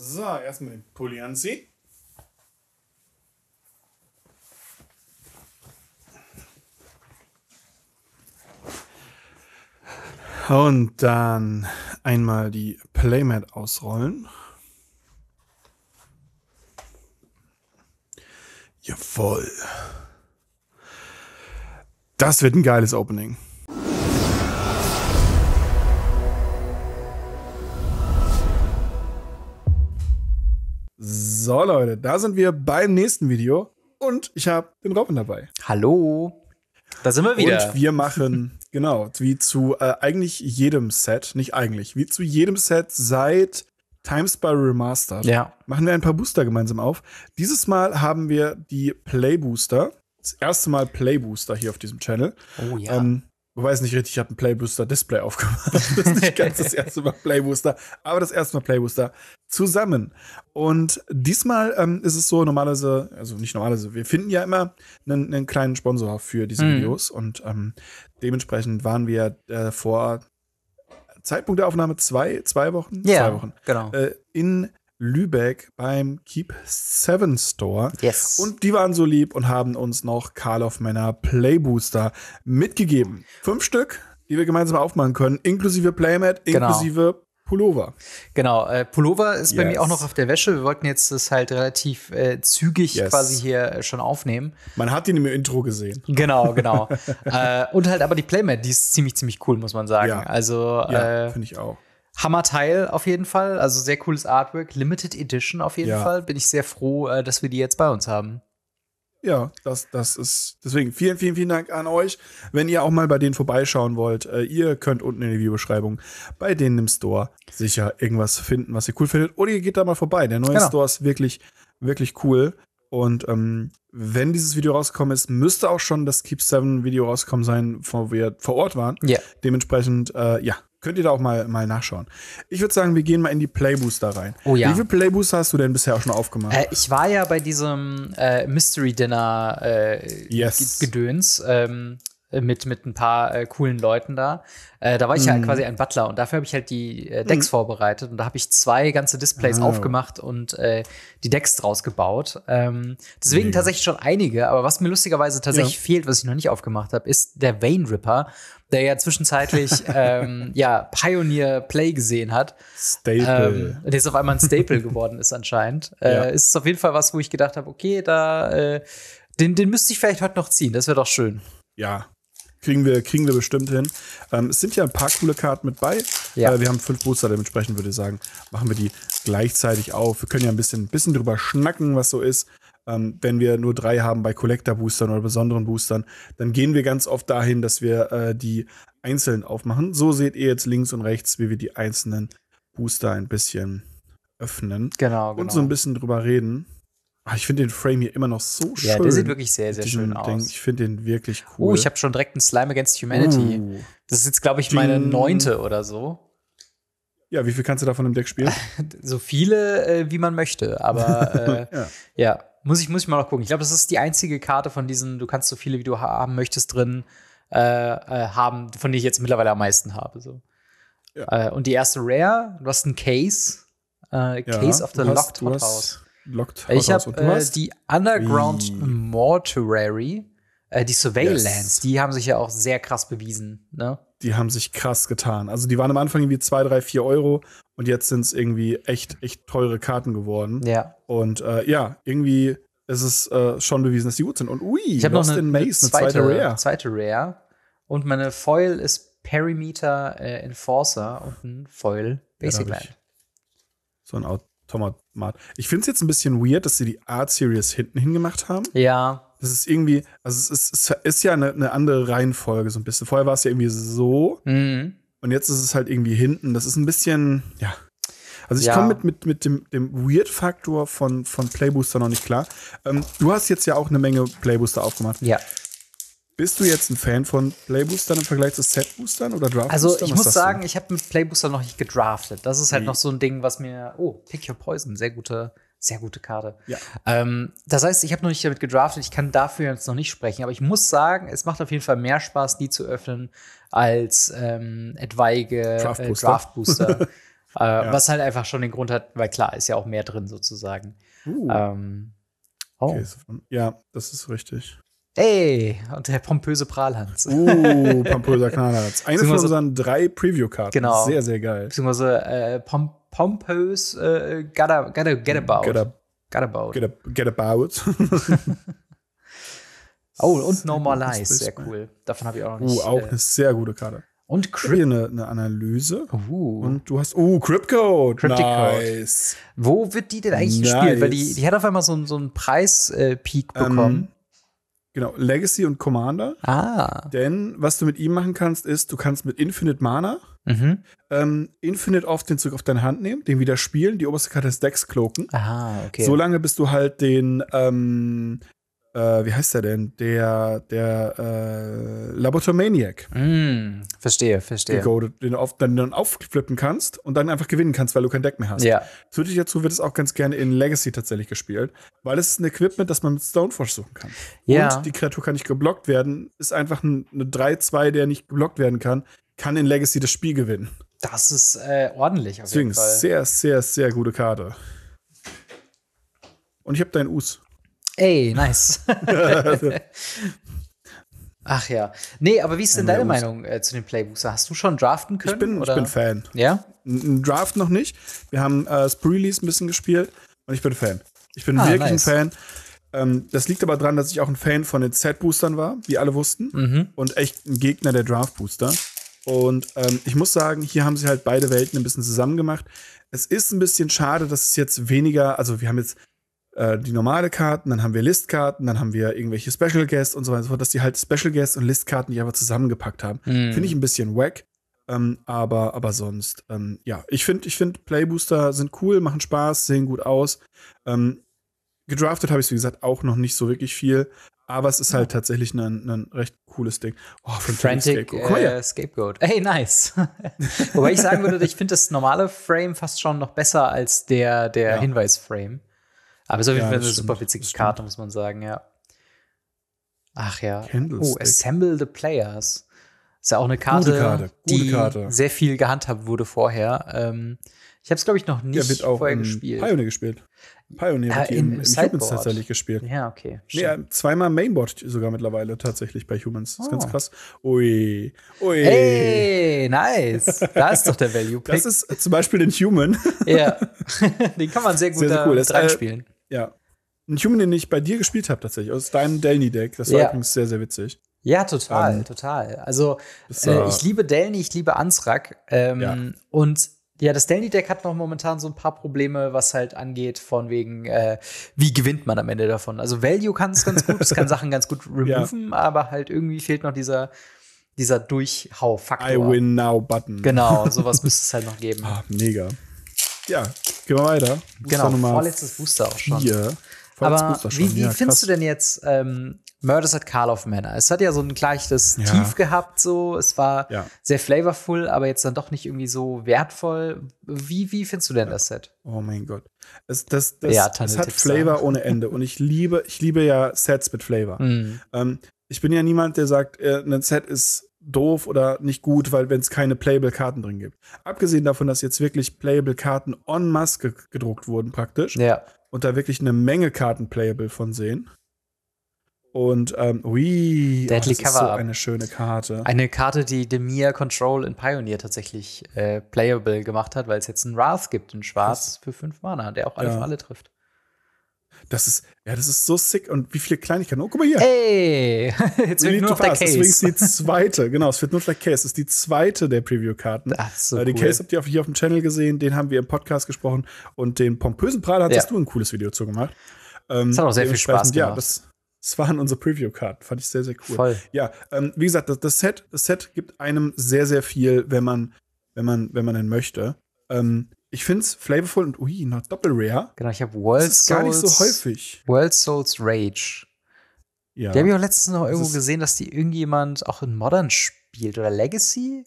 So, erstmal den Pulli anziehen. Und dann einmal die Playmat ausrollen. Jawoll. Das wird ein geiles Opening. So, Leute, da sind wir beim nächsten Video. Und ich habe den Robin dabei. Hallo. Da sind wir wieder. Und wir machen, genau, wie zu äh, eigentlich jedem Set, nicht eigentlich, wie zu jedem Set seit Time Spiral Remastered, ja. machen wir ein paar Booster gemeinsam auf. Dieses Mal haben wir die Play Booster. Das erste Mal Play Booster hier auf diesem Channel. Oh ja. Ähm, weiß nicht richtig, ich habe ein Playbooster-Display aufgemacht. Das ist nicht ganz das erste Mal Playbooster, aber das erste Mal Playbooster zusammen. Und diesmal ähm, ist es so, normalerweise, also nicht normalerweise, wir finden ja immer einen, einen kleinen Sponsor für diese mhm. Videos und ähm, dementsprechend waren wir äh, vor Zeitpunkt der Aufnahme zwei, zwei Wochen, yeah, zwei Wochen genau. Äh, in Lübeck beim Keep 7 Store. Yes. Und die waren so lieb und haben uns noch Karl of Männer Playbooster mitgegeben. Fünf Stück, die wir gemeinsam aufmachen können, inklusive Playmat, genau. inklusive genau. Pullover. Genau, äh, Pullover ist yes. bei mir auch noch auf der Wäsche. Wir wollten jetzt das halt relativ äh, zügig yes. quasi hier äh, schon aufnehmen. Man hat ihn im Intro gesehen. Genau, genau. Äh, und halt aber die Playmat, die ist ziemlich, ziemlich cool, muss man sagen. Ja. Also, ja, äh, finde ich auch. Hammerteil auf jeden Fall. Also sehr cooles Artwork. Limited Edition auf jeden ja. Fall. Bin ich sehr froh, äh, dass wir die jetzt bei uns haben. Ja, das, das ist. Deswegen vielen, vielen, vielen Dank an euch. Wenn ihr auch mal bei denen vorbeischauen wollt, äh, ihr könnt unten in der Videobeschreibung bei denen im Store sicher irgendwas finden, was ihr cool findet. Oder ihr geht da mal vorbei. Der neue genau. Store ist wirklich, wirklich cool. Und ähm, wenn dieses Video rausgekommen ist, müsste auch schon das Keep 7 Video rausgekommen sein, wo wir vor Ort waren. Yeah. Dementsprechend, äh, ja, Könnt ihr da auch mal, mal nachschauen. Ich würde sagen, wir gehen mal in die Playbooster rein. Oh ja. Wie viele Playbooster hast du denn bisher auch schon aufgemacht? Äh, ich war ja bei diesem äh, Mystery Dinner äh, yes. Gedöns. Ähm, äh, mit, mit ein paar äh, coolen Leuten da. Äh, da war ich mm. ja mhm. quasi ein Butler und dafür habe ich halt die äh, Decks mm. vorbereitet und da habe ich zwei ganze Displays oh. aufgemacht und äh, die Decks draus gebaut. Ähm, deswegen ja. Mhm. tatsächlich schon einige, aber was mir lustigerweise tatsächlich ja. fehlt, was ich noch nicht aufgemacht habe, ist der Vane Ripper, der ja zwischenzeitlich ähm, ja, Pioneer Play gesehen hat. Staple. Ähm, der jetzt auf einmal ein Staple geworden ist anscheinend. Äh, ja. Ist auf jeden Fall was, wo ich gedacht habe, okay, da äh, den, den müsste ich vielleicht heute noch ziehen, das wäre doch schön. Ja, Kriegen wir, kriegen wir bestimmt hin. Ähm, es sind ja ein paar coole Karten mit bei. Ja. Äh, wir haben fünf Booster, dementsprechend würde ich sagen, machen wir die gleichzeitig auf. Wir können ja ein bisschen, bisschen drüber schnacken, was so ist. Ähm, wenn wir nur drei haben bei Collector-Boostern oder besonderen Boostern, dann gehen wir ganz oft dahin, dass wir äh, die einzeln aufmachen. So seht ihr jetzt links und rechts, wie wir die einzelnen Booster ein bisschen öffnen. Genau, genau. Und so genau. ein bisschen drüber reden. Ah, ich finde den Frame hier immer noch so schön. Ja, der sieht wirklich sehr, sehr schön aus. Ich finde den wirklich oh, cool. Oh, ich habe schon direkt einen Slime Against Humanity. Oh. Das ist jetzt, glaube ich, meine Ding. neunte oder so. Ja, wie viel kannst du davon im Deck spielen? so viele, äh, wie man möchte. Aber äh, ja. ja. muss ich, muss ich mal noch gucken. Ich glaube, das ist die einzige Karte von diesen, du kannst so viele, wie du haben möchtest, drin äh, äh, haben, von denen ich jetzt mittlerweile am meisten habe. So. Ja. Äh, und die erste Rare, du hast einen Case. Äh, Case ja, of the Locked hast, Hot House lockt äh, Ich habe äh, die Underground Wie? Mortuary, äh, die Surveillance, yes. die haben sich ja auch sehr krass bewiesen. Ne? Die haben sich krass getan. Also die waren am Anfang irgendwie 2, 3, 4 Euro und jetzt sind es irgendwie echt, echt teure Karten geworden. Ja. Und äh, ja, irgendwie ist es äh, schon bewiesen, dass die gut sind. Und ui, ich habe noch eine, Maze, eine zweite, Rare. Zweite Rare. Und meine Foil ist Perimeter äh, Enforcer und ein Foil Basic ja, Land. So ein Out Tomat. Ich finde es jetzt ein bisschen weird, dass sie die Art Series hinten hingemacht haben. Ja. Das ist irgendwie, also es ist, es ist ja eine, eine, andere Reihenfolge so ein bisschen. Vorher war es ja irgendwie so mhm. und jetzt ist es halt irgendwie hinten. Das ist ein bisschen, ja. Also ich ja. komme mit, mit, mit dem, dem Weird-Faktor von, von Playbooster noch nicht klar. Ähm, du hast jetzt ja auch eine Menge Playbooster aufgemacht. Ja. Bist du jetzt ein Fan von Playboostern im Vergleich zu Setboostern oder Draftboostern? Also ich was muss sagen, denn? ich habe mit Playbooster noch nicht gedraftet. Das ist halt nee. noch so ein Ding, was mir. Oh, Pick Your Poison, sehr gute, sehr gute Karte. Ja. Ähm, das heißt, ich habe noch nicht damit gedraftet. Ich kann dafür jetzt noch nicht sprechen. Aber ich muss sagen, es macht auf jeden Fall mehr Spaß, die zu öffnen, als ähm, etwaige Draftbooster. Äh, Draftbooster. äh, ja. Was halt einfach schon den Grund hat, weil klar, ist ja auch mehr drin sozusagen. Uh. Ähm, oh. Okay, ja, das ist richtig. Hey, und der pompöse Prahlhans. Uh, pompöser Knallhans. Eine von unseren drei Preview-Karten. Genau. Sehr, sehr geil. Beziehungsweise äh, pom pompös äh, gotta, gotta, get about. Get, a, get about. Get, a, get about. oh, und Normalize, sehr cool. Davon habe ich auch noch uh, nicht. Uh, auch äh, eine sehr gute Karte. Und Crypt eine, eine Analyse. Uh. Und du hast. Oh, Cryptcode. Cryptic nice. Wo wird die denn eigentlich nice. gespielt? Weil die, die hat auf einmal so, so einen Preis-Peak äh, bekommen. Ähm, Genau, Legacy und Commander. Ah. Denn was du mit ihm machen kannst, ist, du kannst mit Infinite Mana mhm. ähm, Infinite oft den Zug auf deine Hand nehmen, den wieder spielen, die oberste Karte des Decks kloken. Ah, okay. Solange bis du halt den ähm, äh, wie heißt der denn? Der, der äh, Labotomaniac. Mm, verstehe, verstehe. Gegoated, den, auf, den du dann aufflippen kannst und dann einfach gewinnen kannst, weil du kein Deck mehr hast. Ja. Zusätzlich dazu wird es auch ganz gerne in Legacy tatsächlich gespielt, weil es ist ein Equipment, das man mit Stoneforge suchen kann. Ja. Und die Kreatur kann nicht geblockt werden, ist einfach eine 3-2, der nicht geblockt werden kann, kann in Legacy das Spiel gewinnen. Das ist äh, ordentlich auf Deswegen jeden Fall. sehr, sehr, sehr gute Karte. Und ich habe deinen Us. Ey, nice. Ach ja. Nee, aber wie ist denn deine Meinung äh, zu den Playbooks? Hast du schon draften können? Ich bin, oder? Ich bin Fan. Ja? N Draft noch nicht. Wir haben äh, Sprelease ein bisschen gespielt und ich bin Fan. Ich bin ah, wirklich nice. ein Fan. Ähm, das liegt aber daran, dass ich auch ein Fan von den Z-Boostern war, wie alle wussten, mhm. und echt ein Gegner der Draft-Booster. Und ähm, ich muss sagen, hier haben sie halt beide Welten ein bisschen zusammen gemacht. Es ist ein bisschen schade, dass es jetzt weniger, also wir haben jetzt äh, die normale Karten, dann haben wir Listkarten, dann haben wir irgendwelche Special Guests und so weiter und so fort, dass die halt Special Guests und Listkarten die einfach zusammengepackt haben. Mhm. Finde ich ein bisschen wack. Ähm, aber, aber sonst, ähm, ja, ich finde ich find Playbooster sind cool, machen Spaß, sehen gut aus. Ähm, gedraftet habe ich, wie gesagt, auch noch nicht so wirklich viel. Aber es ist halt tatsächlich ein, ein recht cooles Ding. Oh, Frantic Scapegoat. Mal, äh, Scapegoat. Hey, nice. Wobei ich sagen würde, ich finde das normale Frame fast schon noch besser als der, der ja. Hinweisframe. Aber es ist auf jeden Fall eine super witzige Karte, muss man sagen, ja. Ach ja. Oh, Assemble the Players. Ist ja auch eine Karte, gute Karte gute die Karte. sehr viel gehandhabt wurde vorher. Ähm, ich habe es, glaube ich, noch nicht wird auch vorher gespielt. Pioneer gespielt. Pioneer äh, wird in, im, Humans tatsächlich gespielt. Ja, okay. Nee, äh, zweimal Mainboard sogar mittlerweile tatsächlich bei Humans. Das ist oh. ganz krass. Ui. Ui. Hey, nice. Da ist doch der Value Pick. Das ist zum Beispiel den Human. Ja. den kann man sehr gut sehr, sehr cool. da, äh, reinspielen. Äh, ja. Ein Human, den ich bei dir gespielt habe, tatsächlich, aus deinem Delny-Deck. Das war ja. übrigens sehr, sehr witzig. Ja, total, ähm, total. Also, äh, ich liebe Delny, ich liebe Ansrak. Ähm, ja. Und ja, das Delny-Deck hat noch momentan so ein paar Probleme, was halt angeht, von wegen, äh, wie gewinnt man am Ende davon. Also Value kann es ganz gut, es kann Sachen ganz gut removen, ja. aber halt irgendwie fehlt noch dieser, dieser Durchhau-Faktor. I win now Button. Genau, sowas müsste es halt noch geben. Ah, mega. Ja, Gehen wir weiter. Booster genau, Nummer vorletztes Booster auch schon. Vier. Vorletztes Aber schon. wie, wie ja, findest du denn jetzt ähm, Murders at of Manor? Es hat ja so ein gleiches ja. Tief gehabt, so. Es war ja. sehr flavorful, aber jetzt dann doch nicht irgendwie so wertvoll. Wie, wie findest du denn das Set? Oh mein Gott. Es, das, das, ja, es hat Flavor sagen. ohne Ende. Und ich liebe, ich liebe ja Sets mit Flavor. Mhm. Ähm, ich bin ja niemand, der sagt, äh, ein Set ist doof oder nicht gut, weil wenn es keine Playable-Karten drin gibt. Abgesehen davon, dass jetzt wirklich Playable-Karten en masse gedruckt wurden praktisch. Ja. Und da wirklich eine Menge Karten Playable von sehen. Und ähm, ui, Deadly oh, das Cover ist so eine schöne Karte. Eine Karte, die Demir Control in Pioneer tatsächlich äh, playable gemacht hat, weil es jetzt einen Wrath gibt in Schwarz das für fünf Mana, der auch alle ja. für alle trifft. Das ist, ja, das ist so sick. Und wie viele Kleinigkeiten. Oh, guck mal hier. Ey, jetzt wird nur noch der Case. Deswegen ist die zweite, genau, es wird nur noch Case. Das ist die zweite der Preview-Karten. So äh, den cool. Case habt ihr hier auf dem Channel gesehen, den haben wir im Podcast gesprochen. Und den pompösen Prahl hattest ja. du ein cooles Video zu gemacht. Ähm, das hat auch sehr viel Spaß gemacht. Ja, das, das waren unsere Preview-Karten. Fand ich sehr, sehr cool. Voll. Ja, ähm, wie gesagt, das, das, Set, das Set gibt einem sehr, sehr viel, wenn man, wenn man, wenn man denn möchte. Ähm, ich finde es flavorful und ui, na, doppel rare. Genau, ich habe World das ist Souls. Gar nicht so häufig. World Souls Rage. Ja. Die habe ich auch letztens noch irgendwo gesehen, dass die irgendjemand auch in Modern spielt oder Legacy.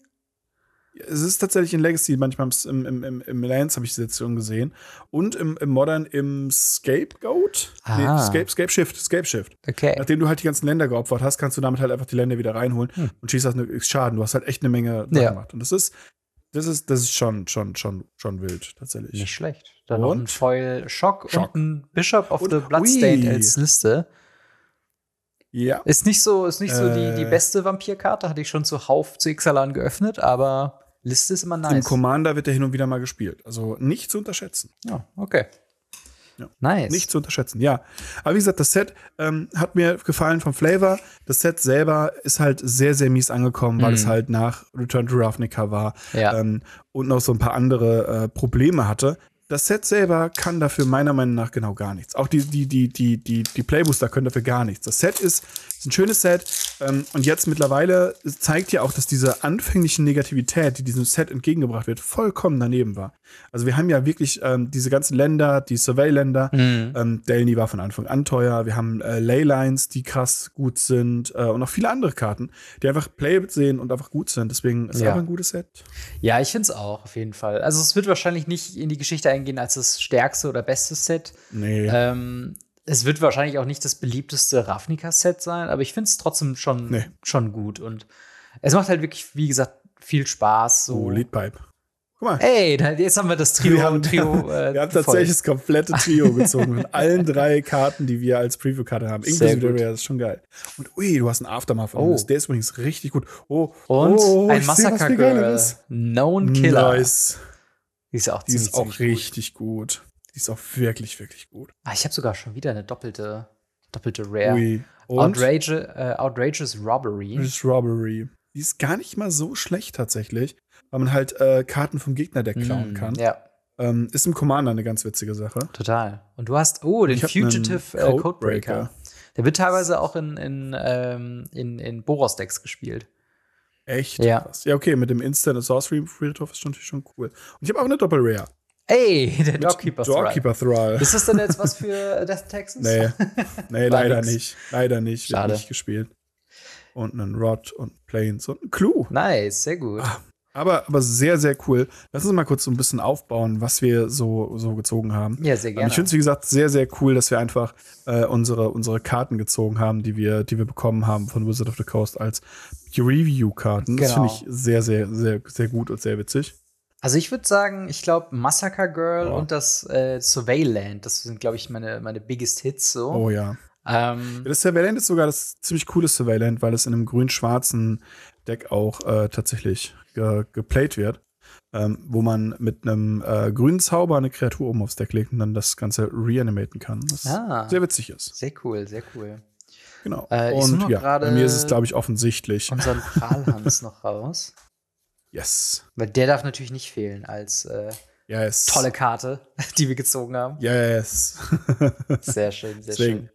Es ist tatsächlich in Legacy, manchmal im, im, im, im Lands habe ich die Sektion gesehen. Und im, im Modern im Scapegoat. Ah. Nee, Scape, Scape Shift, Scape Shift. Okay. Nachdem du halt die ganzen Länder geopfert hast, kannst du damit halt einfach die Länder wieder reinholen hm. und schießt halt Schaden. Du hast halt echt eine Menge ja. gemacht. Und das ist das ist, das ist schon, schon, schon, schon wild, tatsächlich. Nicht schlecht. Dann und? noch ein Foil Shock, Shock. und ein Bishop of und the Bloodstained als Liste. Ja. Ist nicht so, ist nicht äh. so die, die äh. beste Vampirkarte, hatte ich schon zu Hauf zu Xalan geöffnet, aber Liste ist immer nice. Im Commander wird er hin und wieder mal gespielt. Also nicht zu unterschätzen. Ja, okay. Ja. Nice. Nicht zu unterschätzen, ja. Aber wie gesagt, das Set ähm, hat mir gefallen vom Flavor. Das Set selber ist halt sehr, sehr mies angekommen, mhm. weil es halt nach Return to Ravnica war ja. ähm, und noch so ein paar andere äh, Probleme hatte. Das Set selber kann dafür meiner Meinung nach genau gar nichts. Auch die, die, die, die, die, die Playbooster können dafür gar nichts. Das Set ist, ist ein schönes Set, ähm, und jetzt mittlerweile zeigt ja auch, dass diese anfängliche Negativität, die diesem Set entgegengebracht wird, vollkommen daneben war. Also wir haben ja wirklich ähm, diese ganzen Länder, die Survey-Länder, mhm. ähm, Delny war von Anfang an teuer, wir haben äh, Leylines, die krass gut sind äh, und auch viele andere Karten, die einfach playable sehen und einfach gut sind. Deswegen ist es ja. einfach ein gutes Set. Ja, ich finde es auch, auf jeden Fall. Also es wird wahrscheinlich nicht in die Geschichte eingehen als das stärkste oder beste Set. Nee. Ähm, es wird wahrscheinlich auch nicht das beliebteste Ravnica-Set sein, aber ich finde es trotzdem schon, nee. schon gut. Und es macht halt wirklich, wie gesagt, viel Spaß. So. Oh, Leadpipe. Guck mal. Ey, jetzt haben wir das Trio. Wir haben, Trio, äh, wir haben tatsächlich das komplette Trio gezogen. mit allen drei Karten, die wir als Preview-Karte haben. Inklusive Area, das ist schon geil. Und ui, du hast einen Aftermath. Oh. Der ist übrigens richtig gut. Oh, Und oh, ein Massaker-Girl. Known Killer. Nice. Die ist auch, die ist auch richtig gut. gut. Die ist auch wirklich, wirklich gut. Ah, ich habe sogar schon wieder eine doppelte, doppelte Rare. Ui. Outrage, äh, Outrageous Robbery. Outrageous Robbery. Die ist gar nicht mal so schlecht tatsächlich, weil man halt äh, Karten vom Gegnerdeck klauen mm, kann. Ja. Ähm, ist im Commander eine ganz witzige Sache. Total. Und du hast, oh, den Fugitive äh, Codebreaker. Der wird teilweise auch in, in, ähm, in, in Boros-Decks gespielt. Echt? Ja. Krass. Ja, okay, mit dem Instant Sorcery Friedhof ist natürlich schon cool. Und ich habe auch eine Doppel-Rare. Ey, der Doorkeeper Thrall. Doorkeeper Thrall. Ist das denn jetzt was für Death Texas? Nee, nee leider nix. nicht. Leider nicht. Schade. Wird nicht gespielt. Und einen Rod und Planes und einen Clue. Nice, sehr gut. Ah, aber, aber sehr, sehr cool. Lass uns mal kurz so ein bisschen aufbauen, was wir so, so gezogen haben. Ja, sehr ähm, gerne. Ich finde es, wie gesagt, sehr, sehr cool, dass wir einfach äh, unsere, unsere Karten gezogen haben, die wir, die wir bekommen haben von Wizard of the Coast als Review-Karten. Genau. Das finde ich sehr, sehr, sehr, sehr gut und sehr witzig. Also ich würde sagen, ich glaube Massacre Girl ja. und das äh, Surveilland, das sind, glaube ich, meine, meine biggest Hits so. Oh ja. Ähm, das Surveilland ist sogar das ziemlich coole Surveilland, weil es in einem grün-schwarzen Deck auch äh, tatsächlich ge geplayt wird. Ähm, wo man mit einem äh, grünen Zauber eine Kreatur oben aufs Deck legt und dann das Ganze reanimaten kann. Was ah, sehr witzig ist. Sehr cool, sehr cool. Genau. Äh, und ja, bei mir ist es, glaube ich, offensichtlich. Unseren Prahlhans noch raus. Yes. Weil der darf natürlich nicht fehlen als äh, yes. tolle Karte, die wir gezogen haben. Yes. sehr schön, sehr Deswegen. schön.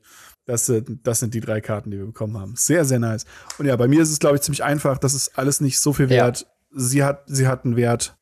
Das, das sind die drei Karten, die wir bekommen haben. Sehr, sehr nice. Und ja, bei mir ist es, glaube ich, ziemlich einfach. Das ist alles nicht so viel wert. Ja. Sie, hat, sie hat einen Wert.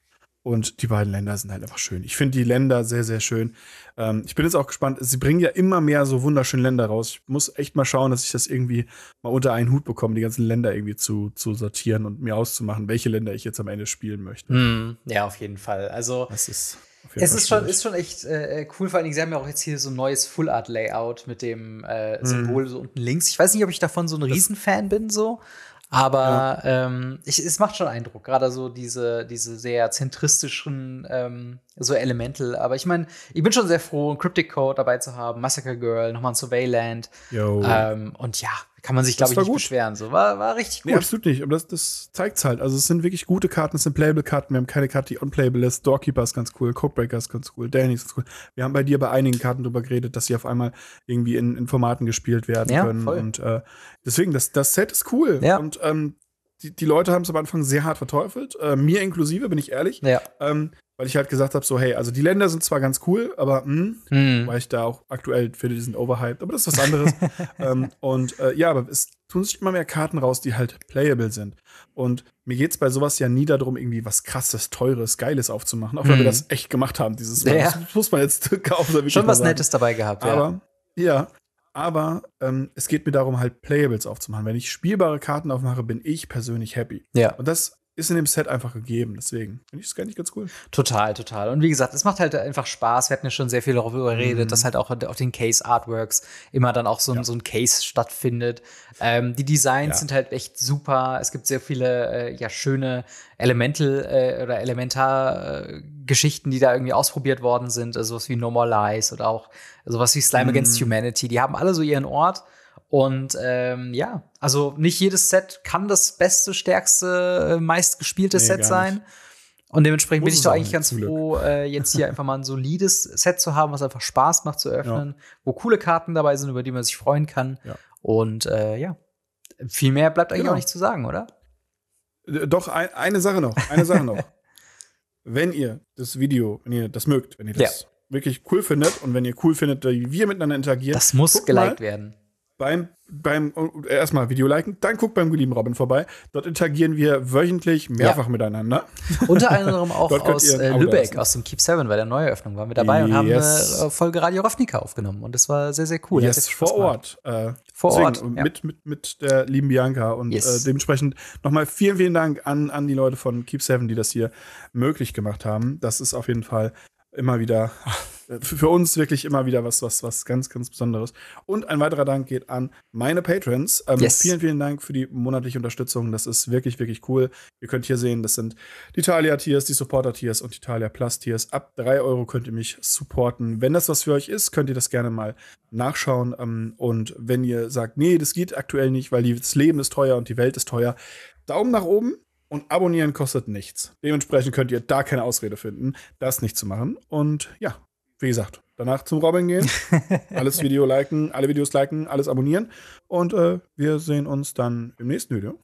Und die beiden Länder sind halt einfach schön. Ich finde die Länder sehr, sehr schön. Ähm, ich bin jetzt auch gespannt. Sie bringen ja immer mehr so wunderschöne Länder raus. Ich muss echt mal schauen, dass ich das irgendwie mal unter einen Hut bekomme, die ganzen Länder irgendwie zu, zu sortieren und mir auszumachen, welche Länder ich jetzt am Ende spielen möchte. Mm, ja, auf jeden Fall. Also. Das ist es ist schon, ist schon echt äh, cool, vor allem, sie haben ja auch jetzt hier so ein neues Full-Art-Layout mit dem äh, hm. Symbol mm. so unten links. Ich weiß nicht, ob ich davon so ein Riesenfan bin, so, aber ja. ähm, ich, es macht schon Eindruck, gerade so diese, diese sehr zentristischen ähm, so Elemental. Aber ich meine, ich bin schon sehr froh, Cryptic Code dabei zu haben, Massacre Girl, nochmal ein Surveyland. Ähm, und ja, kann man sich, glaube ich, nicht gut. beschweren. So, war, war richtig gut. Nee, absolut nicht. Aber das, das zeigt es halt. Also, es sind wirklich gute Karten, es sind Playable-Karten. Wir haben keine Karte, die unplayable ist. Doorkeeper ist ganz cool, Codebreaker ist ganz cool, Danny ist ganz cool. Wir haben bei dir bei einigen Karten drüber geredet, dass sie auf einmal irgendwie in, in Formaten gespielt werden ja, können. Voll. Und äh, deswegen, das, das Set ist cool. Ja. Und ähm, die, die, Leute haben es am Anfang sehr hart verteufelt, äh, mir inklusive, bin ich ehrlich. Ja. Ähm, weil ich halt gesagt habe, so, hey, also die Länder sind zwar ganz cool, aber mh, mm. Hm. weil ich da auch aktuell finde, die sind overhyped, aber das ist was anderes. ähm, und äh, ja, aber es tun sich immer mehr Karten raus, die halt playable sind. Und mir geht es bei sowas ja nie darum, irgendwie was krasses, teures, geiles aufzumachen, auch wenn wir mhm. das echt gemacht haben, dieses Mal. Ja. Das muss man jetzt kaufen. Schon was sagen. Nettes dabei gehabt, ja. aber, ja. ja aber ähm, es geht mir darum, halt Playables aufzumachen. Wenn ich spielbare Karten aufmache, bin ich persönlich happy. Ja. Und das ist in dem Set einfach gegeben. Deswegen finde ich es eigentlich ganz cool. Total, total. Und wie gesagt, es macht halt einfach Spaß. Wir hatten ja schon sehr viel darüber geredet, mm. dass halt auch auf den Case-Artworks immer dann auch so, ja. so ein Case stattfindet. Ähm, die Designs ja. sind halt echt super. Es gibt sehr viele äh, ja, schöne Elemental- äh, oder Elementar-Geschichten, die da irgendwie ausprobiert worden sind. Also sowas wie No More Lies oder auch sowas wie Slime mm. Against mhm. Humanity. Die haben alle so ihren Ort und ähm, ja, also nicht jedes Set kann das beste, stärkste, äh, meistgespielte nee, Set sein. Und dementsprechend Muss bin ich doch eigentlich ganz froh, äh, jetzt hier einfach mal ein solides Set zu haben, was einfach Spaß macht zu öffnen, ja. wo coole Karten dabei sind, über die man sich freuen kann. Ja. Und äh, ja, viel mehr bleibt eigentlich genau. auch nicht zu sagen, oder? Äh, doch, ein, eine Sache noch, eine Sache noch. Wenn ihr das Video, wenn ihr das mögt, wenn ihr das ja. wirklich cool findet und wenn ihr cool findet, wie wir miteinander interagieren. Das muss geliked mal, werden beim, beim äh, erstmal Video liken, dann guck beim geliebten Robin vorbei. Dort interagieren wir wöchentlich mehrfach ja. miteinander. Unter anderem auch aus äh, Lübeck, lassen. aus dem Keep Seven, bei der Neueröffnung waren wir dabei yes. und haben eine äh, Folge Radio Rovnica aufgenommen und das war sehr, sehr cool. Yes, vor Ort. Äh, vor Ort. Ja. Mit, mit, mit der lieben Bianca und yes. äh, dementsprechend nochmal vielen, vielen Dank an, an die Leute von Keep Seven, die das hier möglich gemacht haben. Das ist auf jeden Fall immer wieder für uns wirklich immer wieder was, was, was ganz, ganz Besonderes. Und ein weiterer Dank geht an meine Patrons. Ähm, yes. Vielen, vielen Dank für die monatliche Unterstützung. Das ist wirklich, wirklich cool. Ihr könnt hier sehen, das sind die Talia-Tiers, die Supporter-Tiers und die Talia Plus-Tiers. Ab 3 Euro könnt ihr mich supporten. Wenn das was für euch ist, könnt ihr das gerne mal nachschauen. Ähm, und wenn ihr sagt, nee, das geht aktuell nicht, weil das Leben ist teuer und die Welt ist teuer, Daumen nach oben. Und abonnieren kostet nichts. Dementsprechend könnt ihr da keine Ausrede finden, das nicht zu machen. Und ja, wie gesagt, danach zum Robin gehen, alles Video liken, alle Videos liken, alles abonnieren. Und äh, wir sehen uns dann im nächsten Video.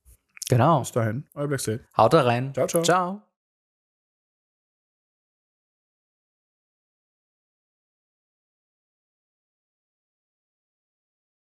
Genau. Bis dahin, euer Black State. Haut da rein. Ciao, ciao. Ciao.